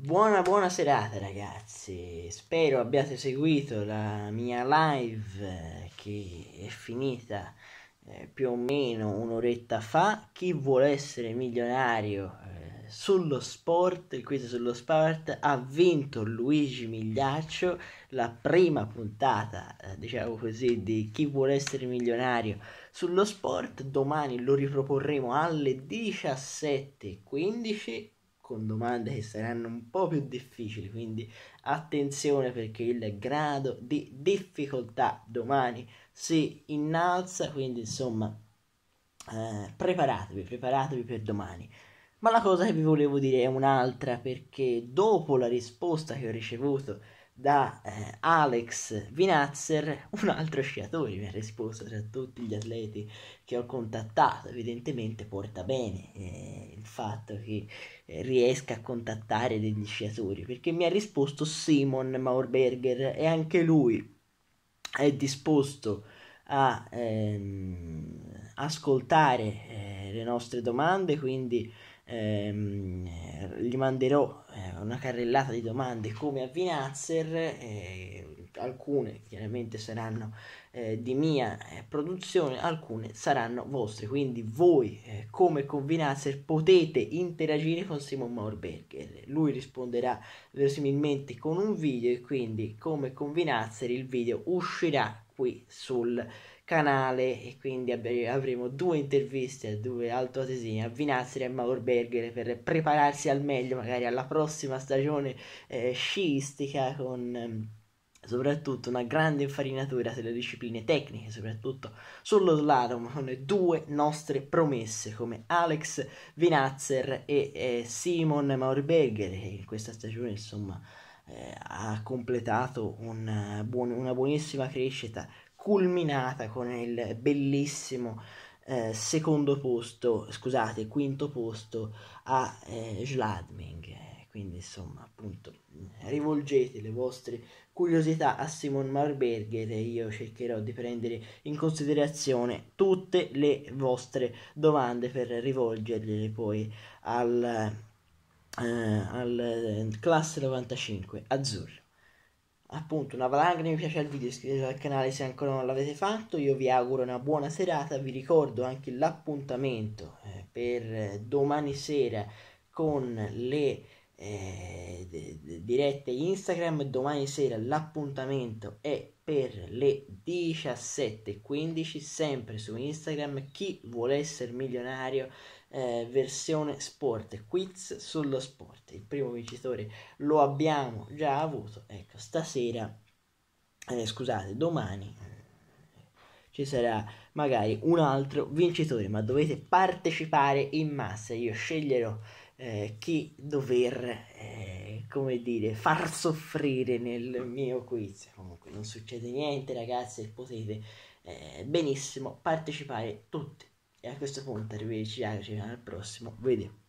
Buona buona serata ragazzi, spero abbiate seguito la mia live eh, che è finita eh, più o meno un'oretta fa. Chi vuole essere milionario eh, sullo sport, il quiz sullo sport, ha vinto Luigi Migliaccio, la prima puntata, eh, diciamo così, di Chi vuole essere milionario sullo sport. Domani lo riproporremo alle 17.15 con domande che saranno un po' più difficili, quindi attenzione perché il grado di difficoltà domani si innalza, quindi insomma eh, preparatevi, preparatevi per domani. Ma la cosa che vi volevo dire è un'altra perché dopo la risposta che ho ricevuto da eh, Alex Vinazzer, un altro sciatore mi ha risposto tra tutti gli atleti che ho contattato, evidentemente porta bene eh, il fatto che eh, riesca a contattare degli sciatori, perché mi ha risposto Simon Maurberger e anche lui è disposto a ehm, ascoltare eh, le nostre domande, quindi ehm, gli manderò eh, una carrellata di domande come a Vinazzer, eh, alcune chiaramente saranno eh, di mia eh, produzione, alcune saranno vostre, quindi voi eh, come con Vinazzer potete interagire con Simon Maurberger, lui risponderà verosimilmente con un video e quindi come con Vinazzer il video uscirà qui sul canale e quindi avremo due interviste a due altoatesini, a Vinazzeri e a Maurberger per prepararsi al meglio magari alla prossima stagione eh, sciistica con ehm, soprattutto una grande infarinatura sulle discipline tecniche, soprattutto sullo slalom con due nostre promesse come Alex Vinazzer e eh, Simon Maurberger che in questa stagione insomma eh, ha completato una, eh, buon- una buonissima crescita culminata con il bellissimo eh, secondo posto, scusate, quinto posto a eh, Schladming. Eh, quindi insomma, appunto, rivolgete le vostre curiosità a Simon Marberger e io cercherò di prendere in considerazione tutte le vostre domande per rivolgergliele poi al, eh, al eh, Classe 95 Azzurro appunto una valanga mi piace al video iscrivetevi al canale se ancora non l'avete fatto io vi auguro una buona serata vi ricordo anche l'appuntamento eh, per domani sera con le eh, dirette Instagram. Domani sera l'appuntamento è per le 17.15 sempre su Instagram. Chi vuole essere milionario eh, versione sport, quiz sullo sport. Il primo vincitore lo abbiamo già avuto. Ecco, stasera, eh, scusate, domani eh, ci sarà magari un altro vincitore, ma dovete partecipare in massa. Io sceglierò eh, che dover, eh, come dire, far soffrire nel mio quiz. Comunque non succede niente ragazzi, potete eh, benissimo partecipare tutti. E a questo punto arrivederci al prossimo video.